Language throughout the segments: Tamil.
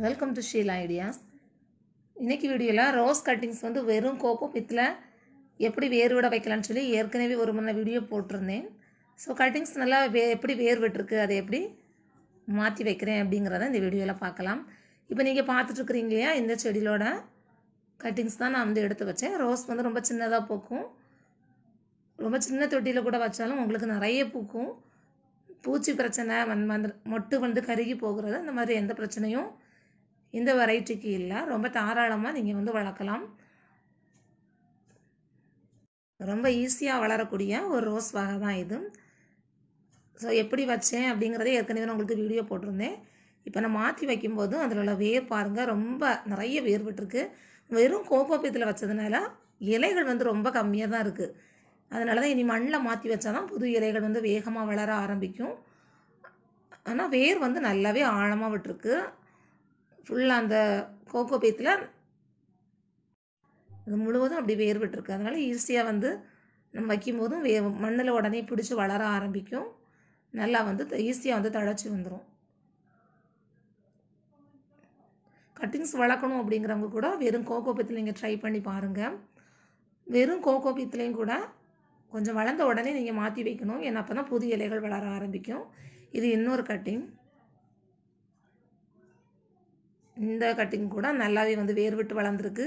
வெல்கம் டு ஷீலா ஐடியாஸ் இன்றைக்கி வீடியோவில் ரோஸ் கட்டிங்ஸ் வந்து வெறும் கோப்பு பித்தில் எப்படி வேர் விட வைக்கலான்னு சொல்லி ஏற்கனவே ஒரு முன்ன வீடியோ போட்டிருந்தேன் ஸோ கட்டிங்ஸ் நல்லா வே எப்படி வேர் விட்டுருக்கு அதை எப்படி மாற்றி வைக்கிறேன் அப்படிங்கிறத இந்த வீடியோவில் பார்க்கலாம் இப்போ நீங்கள் பார்த்துட்ருக்குறீங்க இல்லையா இந்த செடியிலோட கட்டிங்ஸ் தான் நான் வந்து எடுத்து வச்சேன் ரோஸ் வந்து ரொம்ப சின்னதாக பூக்கும் ரொம்ப சின்ன தொட்டியில் கூட வச்சாலும் உங்களுக்கு நிறைய பூக்கும் பூச்சி பிரச்சனை மண் மந்த மொட்டு வந்து கருகி போகிறது அந்த மாதிரி எந்த பிரச்சனையும் இந்த வெரைட்டிக்கு இல்லை ரொம்ப தாராளமாக நீங்கள் வந்து வளர்க்கலாம் ரொம்ப ஈஸியாக வளரக்கூடிய ஒரு ரோஸ் வகை தான் இது ஸோ எப்படி வச்சேன் அப்படிங்கிறதே ஏற்கனவே நான் உங்களுக்கு வீடியோ போட்டிருந்தேன் இப்போ நான் மாற்றி வைக்கும்போது அதில் உள்ள வேர் பாருங்கள் ரொம்ப நிறைய வேர் விட்டுருக்கு வெறும் கோப்போப்பியத்தில் வச்சதுனால இலைகள் வந்து ரொம்ப கம்மியாக தான் இருக்குது அதனால தான் இனி மண்ணில் மாற்றி வச்சா தான் புது இலைகள் வந்து வேகமாக வளர ஆரம்பிக்கும் ஆனால் வேர் வந்து நல்லாவே ஆழமாக விட்டுருக்கு ஃபுல்லாக அந்த கோகோ பீத்தில் அது முழுவதும் அப்படி வேர்விட்டுருக்கு அதனால் ஈஸியாக வந்து நம்ம வைக்கும் போதும் வே மண்ணில் உடனே பிடிச்சி வளர ஆரம்பிக்கும் நல்லா வந்து ஈஸியாக வந்து தழைச்சி வந்துடும் கட்டிங்ஸ் வளர்க்கணும் அப்படிங்கிறவங்க கூட வெறும் கோகோ பீத்தில் நீங்கள் ட்ரை பண்ணி பாருங்கள் வெறும் கோகோ பீத்துலேயும் கூட கொஞ்சம் வளர்ந்த உடனே நீங்கள் மாற்றி வைக்கணும் ஏன்னா அப்போ தான் புது இலைகள் வளர ஆரம்பிக்கும் இது இன்னொரு கட்டிங் இந்த கட்டிங் கூட நல்லாவே வந்து வேர் விட்டு வளர்ந்துருக்கு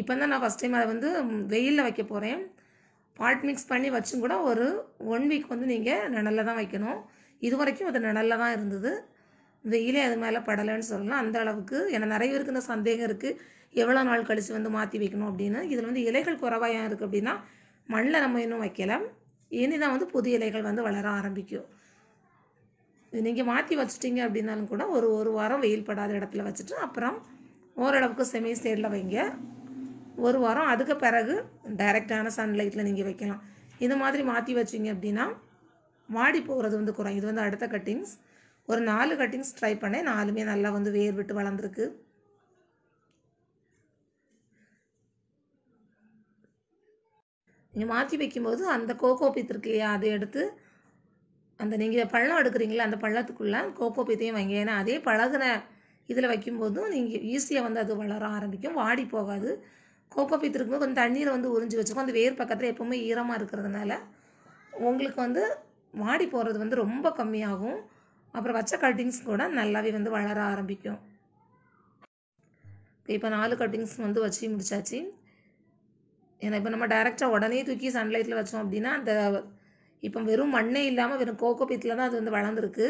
இப்போ தான் நான் ஃபஸ்ட் டைம் அதை வந்து வெயிலில் வைக்க போகிறேன் பாட் மிக்ஸ் பண்ணி வச்சும் கூட ஒரு ஒன் வீக் வந்து நீங்கள் நிழலில் தான் வைக்கணும் இது வரைக்கும் அது நிழலில் தான் இருந்தது வெயிலே அது மேலே படலைன்னு சொல்லலாம் அந்த அளவுக்கு ஏன்னா நிறைய பேருக்கு இந்த சந்தேகம் இருக்குது எவ்வளோ நாள் கழித்து வந்து மாற்றி வைக்கணும் அப்படின்னு இதில் வந்து இலைகள் குறவாயம் இருக்குது அப்படின்னா மண்ணில் நம்ம இன்னும் வைக்கலாம் இனி தான் வந்து புது இலைகள் வந்து வளர ஆரம்பிக்கும் நீங்கள் மாற்றி வச்சுட்டிங்க அப்படின்னாலும் கூட ஒரு ஒரு வாரம் வெயில் படாத இடத்துல வச்சுட்டு அப்புறம் ஓரளவுக்கு செமி ஸ்டேடில் வைங்க ஒரு வாரம் அதுக்கு பிறகு டைரெக்டான சன்லைட்டில் நீங்கள் வைக்கலாம் இந்த மாதிரி மாற்றி வச்சிங்க அப்படின்னா வாடி போகிறது வந்து குறையும் இது வந்து அடுத்த கட்டிங்ஸ் ஒரு நாலு கட்டிங்ஸ் ட்ரை பண்ணேன் நாலுமே நல்லா வந்து வேர் விட்டு வளர்ந்துருக்கு நீங்கள் மாற்றி வைக்கும்போது அந்த கோகோ பித் இருக்கு இல்லையா அதை எடுத்து அந்த நீங்கள் பள்ளம் எடுக்கிறீங்களா அந்த பள்ளத்துக்குள்ளே கோகோ பித்தையும் வைங்க ஏன்னா அதே பழகின இதில் வைக்கும்போதும் நீங்கள் ஈஸியாக வந்து அது வளர ஆரம்பிக்கும் வாடி போகாது கோப்பை பித்திருக்கும்போது கொஞ்சம் தண்ணீரை வந்து உறிஞ்சி வச்சுக்கோ அந்த வேர் பக்கத்தில் எப்போவுமே ஈரமாக இருக்கிறதுனால உங்களுக்கு வந்து வாடி போகிறது வந்து ரொம்ப கம்மியாகும் அப்புறம் வச்ச கட்டிங்ஸ் கூட நல்லாவே வந்து வளர ஆரம்பிக்கும் இப்போ நாலு கட்டிங்ஸ் வந்து வச்சு முடிச்சாச்சு ஏன்னா இப்போ நம்ம டைரெக்டாக உடனே தூக்கி சன்லைட்டில் வச்சோம் அப்படின்னா அந்த இப்போ வெறும் மண்ணே இல்லாமல் வெறும் கோகோ பீத்தில் தான் அது வந்து வளர்ந்துருக்கு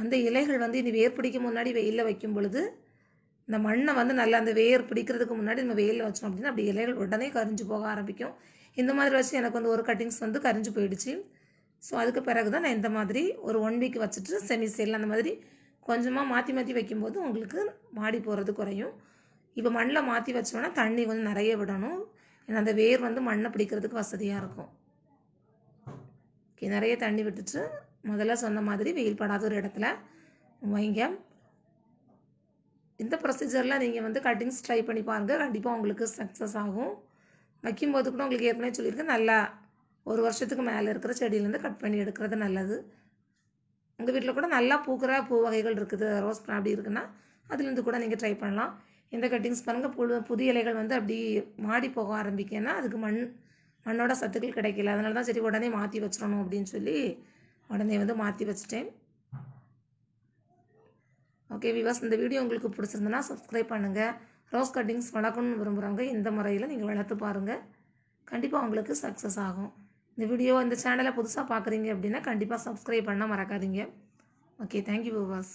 அந்த இலைகள் வந்து இனி வேர் பிடிக்க முன்னாடி வெயிலில் வைக்கும் பொழுது இந்த மண்ணை வந்து நல்லா அந்த வேர் பிடிக்கிறதுக்கு முன்னாடி நம்ம வெயிலில் வச்சோம் அப்படின்னா அப்படி இலைகள் உடனே கரிஞ்சு போக ஆரம்பிக்கும் இந்த மாதிரி வச்சு எனக்கு வந்து ஒரு கட்டிங்ஸ் வந்து கரிஞ்சு போயிடுச்சு ஸோ அதுக்கு பிறகு தான் நான் இந்த மாதிரி ஒரு ஒன் வீக் வச்சுட்டு செமி சேல் அந்த மாதிரி கொஞ்சமாக மாற்றி மாற்றி வைக்கும்போது உங்களுக்கு மாடி போகிறது குறையும் இப்போ மண்ணில் மாற்றி வச்சோன்னா தண்ணி கொஞ்சம் நிறைய விடணும் ஏன்னா அந்த வேர் வந்து மண்ணை பிடிக்கிறதுக்கு வசதியாக இருக்கும் நிறைய தண்ணி விட்டுட்டு முதல்ல சொன்ன மாதிரி வெயில் படாத ஒரு இடத்துல வைங்க இந்த ப்ரொசீஜரில் நீங்கள் வந்து கட்டிங்ஸ் ட்ரை பண்ணி பாருங்கள் கண்டிப்பாக உங்களுக்கு சக்ஸஸ் ஆகும் வைக்கும்போது கூட உங்களுக்கு ஏற்கனவே சொல்லியிருக்கேன் நல்லா ஒரு வருஷத்துக்கு மேலே இருக்கிற செடியிலேருந்து கட் பண்ணி எடுக்கிறது நல்லது உங்கள் வீட்டில் கூட நல்லா பூக்கிற பூ வகைகள் இருக்குது ரோஸ் அப்படி இருக்குன்னா அதுலேருந்து கூட நீங்கள் ட்ரை பண்ணலாம் இந்த கட்டிங்ஸ் பாருங்கள் புது புது இலைகள் வந்து அப்படி மாடி போக ஆரம்பிக்கன்னா அதுக்கு மண் மண்ணோட சத்துக்கள் கிடைக்கல அதனால தான் சரி உடனே மாற்றி வச்சிடணும் அப்படின்னு சொல்லி உடனே வந்து மாற்றி வச்சிட்டேன் ஓகே விவாஸ் இந்த வீடியோ உங்களுக்கு பிடிச்சிருந்தனா சப்ஸ்கிரைப் பண்ணுங்கள் ரோஸ் கட்டிங்ஸ் வளர்க்கணும்னு விரும்புகிறாங்க இந்த முறையில் நீங்கள் வளர்த்து பாருங்கள் கண்டிப்பாக உங்களுக்கு சக்ஸஸ் ஆகும் இந்த வீடியோ இந்த சேனலை புதுசாக பார்க்குறீங்க அப்படின்னா கண்டிப்பாக சப்ஸ்கிரைப் பண்ணால் மறக்காதீங்க ஓகே தேங்க்யூ விவாஸ்